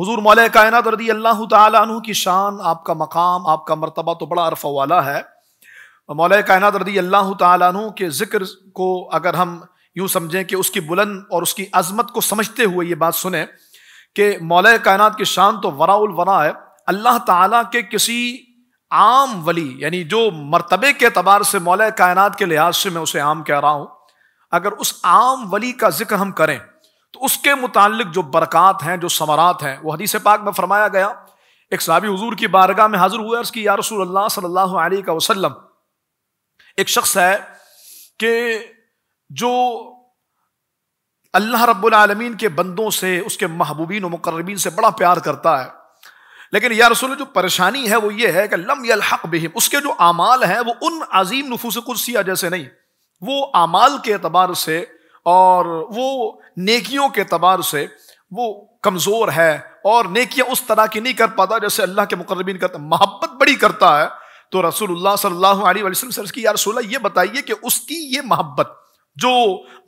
हजूर मौल कायनत रदी अल्लाह तु की शान आपका मकाम आपका मरतबा तो बड़ा अरफा वाला है मौल कायनत रदी अल्लाह तु के ज़िक्र को अगर हम यूँ समझें कि उसकी बुलंद और उसकी अजमत को समझते हुए ये बात सुने कि मौल कायनात की शान तो वराउल वरा है अल्लाह ताला के किसी आम वली यानी जो मरतबे के अतबार से मौल कायनत के लिहाज से मैं उसे आम कह रहा हूँ अगर उस आम वली का ज़िक्र हम करें तो उसके मुतालिक जो बरकत हैं जो समरात हैं वह हदीस पाक में फरमाया गया एक सहाबी हजूर की बारगाह में हाजिर हुआ उसकी की या रसूल सल्लल्लाहु अलैहि वसल्लम एक शख्स है कि जो अल्लाह रब्बुल रबालमीन के बंदों से उसके महबूबिन और मुकर्रबीन से बड़ा प्यार करता है लेकिन या रसूल जो परेशानी है वो ये है कि लम यलहक बिहिम उसके जो आमाल हैं वो उन अजीम नफूस कुर्सिया जैसे नहीं वो आमाल के अतबार से और वो नेकियों के तबार से वो कमज़ोर है और नेकियां उस तरह की नहीं कर पाता जैसे अल्लाह के मुकर्रबिन करता मोहब्बत बड़ी करता है तो रसूलुल्लाह सल्लल्लाहु अलैहि वसल्लम की यार ये बताइए कि उसकी ये मोहब्बत जो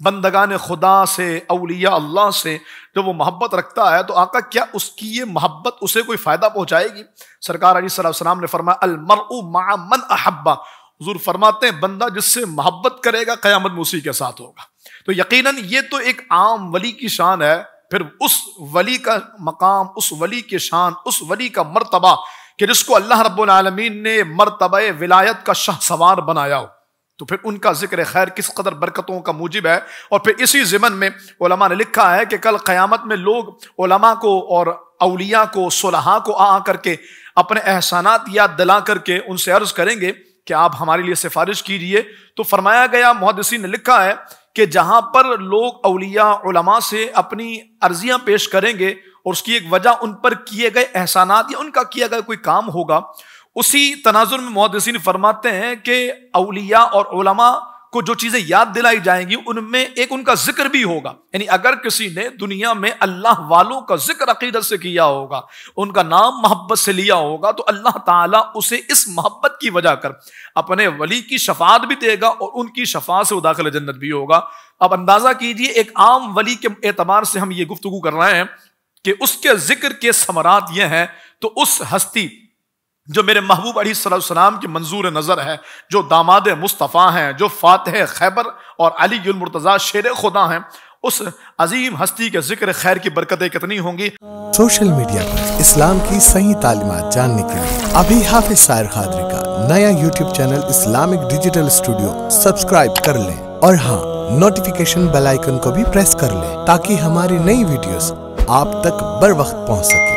बंदगान खुदा से अलिया अल्लाह से जो वो मोहब्बत रखता है तो आका क्या उसकी ये मोहब्बत उसे कोई फ़ायदा पहुँचाएगी सरकार अली सलाम ने फरमाया अलमर मन अहब्बा हजूर फरमाते हैं बंदा जिससे मोहब्बत करेगा क्यामत में उसी के साथ होगा तो यकीनन ये तो एक आम वली की शान है फिर उस वली का मकाम उस वली की शान उस वली का मरतबा कि जिसको अल्लाह रबालमीन ने मरतब विलायत का शाह सवार बनाया हो तो फिर उनका जिक्र खैर किस कदर बरकतों का मूजिब है और फिर इसी ज़मन में ओलमा ने लिखा है कि कल क्यामत में लोग ओलमा को और अलिया को सुलहा को आ करके अपने एहसानात याद दिला करके उनसे अर्ज़ करेंगे कि आप हमारे लिए सिफारिश कीजिए तो फरमाया गया मुहदसी ने लिखा है कि जहाँ पर लोग अलिया से अपनी अर्जियाँ पेश करेंगे और उसकी एक वजह उन पर किए गए एहसानात या उनका किया गया कोई काम होगा उसी तनाजुर में मुहदसिन फरमाते हैं कि अलिया और आपको जो चीजें याद दिलाई जाएंगी उनमें एक उनका जिक्र भी होगा यानी अगर किसी ने दुनिया में अल्लाह वालों का जिक्र अकीदत से किया होगा उनका नाम मोहब्बत से लिया होगा तो अल्लाह ताला उसे इस मोहब्बत की वजह कर अपने वली की शफात भी देगा और उनकी शफात से दाखिल जन्नत भी होगा अब अंदाजा कीजिए एक आम वली के एतबार से हम ये गुफ्तु कर रहे हैं कि उसके जिक्र के समरात यह हैं तो उस हस्ती जो मेरे महबूब अली सलाम की मंजूर नज़र है जो दामाद मुस्तफ़ा हैं जो फ़ातह खैबर और अली मुर्तज़ा शेर खुदा हैं उस अजीम हस्ती के जिक्र खैर की बरकतें कितनी होंगी सोशल मीडिया पर इस्लाम की सही तालीमत जानने के लिए अभी हाफिज सायर खादरी का नया YouTube channel Islamic digital studio subscribe कर लें और हाँ नोटिफिकेशन बेलाइकन को भी प्रेस कर लें ताकि हमारी नई वीडियो आप तक बर वक्त पहुँच सके